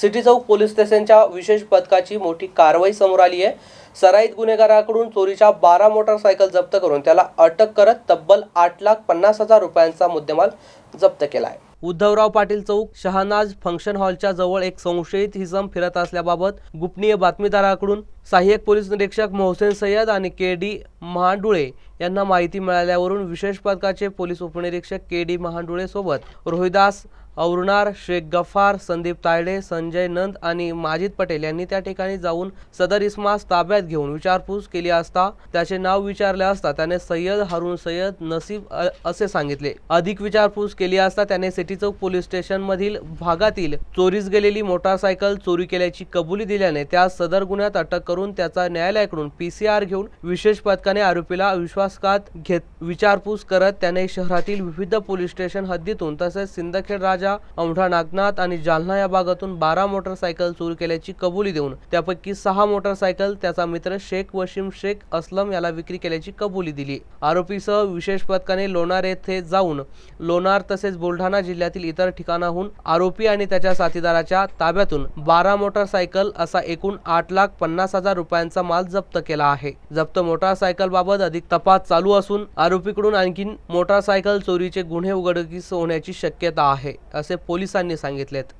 city चौक police स्टेशनच्या विशेष पथकाची मोठी कारवाई समोर आली आहे सराईत गुन्हेगाराकडून चोरीच्या बारा मोटरसायकल जप्त करून त्याला अटक करत तब्बल आठ लाख पन्नास हजार रुपयांचा मुद्देमाल जप्त केला आहे उद्धवराव पाटील चौक शहानाज फंक्शन हॉलच्या जवळ एक संशयित हिजम फिरत असल्याबाबत गुपनीय बातमीदाराकडून सहाय्यक पोलीस निरीक्षक मोहसेन सय्यद आणि के डी महांडुळे यांना माहिती मिळाल्यावरून विशेष पथकाचे पोलीस उपनिरीक्षक के डी महांडुळे सोबत रोहिदास औरणार शेख गफार संदीप तायडे संजय नंद आणि माजिद पटेल यांनी त्या ठिकाणी जाऊन सदर इस्मास ताब्यात घेऊन विचारपूस केली असता त्याचे नाव विचारले असता त्याने सय्यद हारून सय्यद नसीब असे सांगितले अधिक विचारपूस केली असता त्याने सिटी चौक पोलीस स्टेशन मधील भागातील चोरीस गेलेली मोटारसायकल चोरी केल्याची कबुली दिल्याने त्या सदर गुन्ह्यात अटक करून त्याचा न्यायालयाकडून पीसीआर घेऊन विशेष पथकाने आरोपीला विश्वासघात घेत विचारपूस करत त्याने शहरातील विविध पोलीस स्टेशन हद्दीतून तसेच सिंदखेड राजा औंढा नागनाथ आणि जालना या भागातून बारा मोटरसायकल चोरी केल्याची कबुली देऊन त्यापैकी सहा मोटरसायकल त्याचा मित्र शेख वशिम शेख असलम याला विक्री केल्याची कबुली दिली आरोपीसह विशेष पथकाने लोणार येथे जाऊन लोणार तसेच बुलढाणा जिल्ह्यातील इतर ठिकाणाहून आरोपी आणि त्याच्या साथीदाराच्या ताब्यातून बारा मोटरसायकल असा एकूण आठ लाख पन्नास हजार रुपयांचा माल जप्त केला आहे जप्त मोटारसायकल बाबत अधिक तपास चालू असून आरोपीकडून आणखी मोटारसायकल चोरीचे गुन्हे उघडकीस होण्याची शक्यता आहे असे पोलिसांनी सांगितलेत